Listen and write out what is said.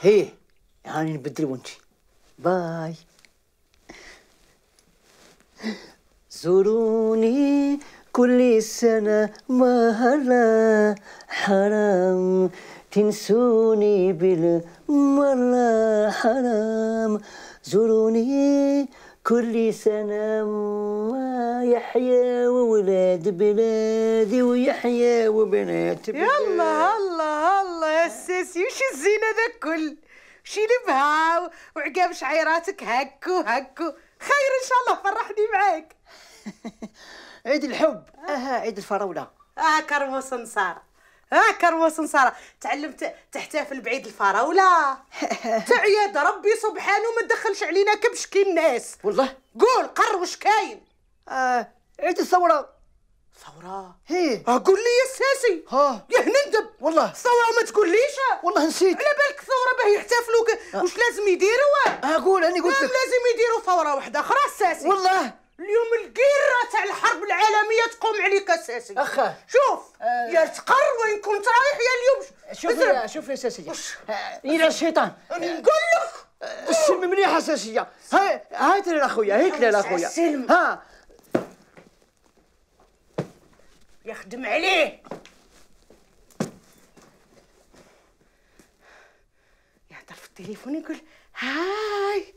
هيه هاني يعني نبدل ونجي باي زوروني كل سنة مرة حرام تنسوني بالمرة حرام زوروني كل سنة ما يحيا وولاد بلادي ويحيا وبنات بلادي يلا هلا هلا ساسي وش الزين هذا كل شي لبها وعقاب شعيراتك هكو هكو خير ان شاء الله فرحني معاك عيد الحب أها عيد الفراوله اه كرموس نصارى اه كرموس نصارى تعلمت تحتفل بعيد الفراولة تعياد ربي سبحانه ما دخلش علينا كبش كي الناس والله قول قر وش كاين آه عيد الثورة ثورة هي آه لي يا ساسي ها كذب والله ثوره وما تقوليش والله نسيت على بالك الثوره باه يحتفلوا آه. واش لازم يديروا اقول انا قلت آه، لك لازم يديروا ثوره واحده اخرى ساسي والله اليوم القيرة تاع الحرب العالمية تقوم عليك اساسي اخا شوف آه يا تقر وين كنت رايح يا اليوم شوف يا شوف يا ساسية آه، الى الشيطان نقول لك السلم مليحة ساسية هاي هاي تلال اخويا هاي تلال اخويا السلم ها يخدم عليه Telefónicos. Hi.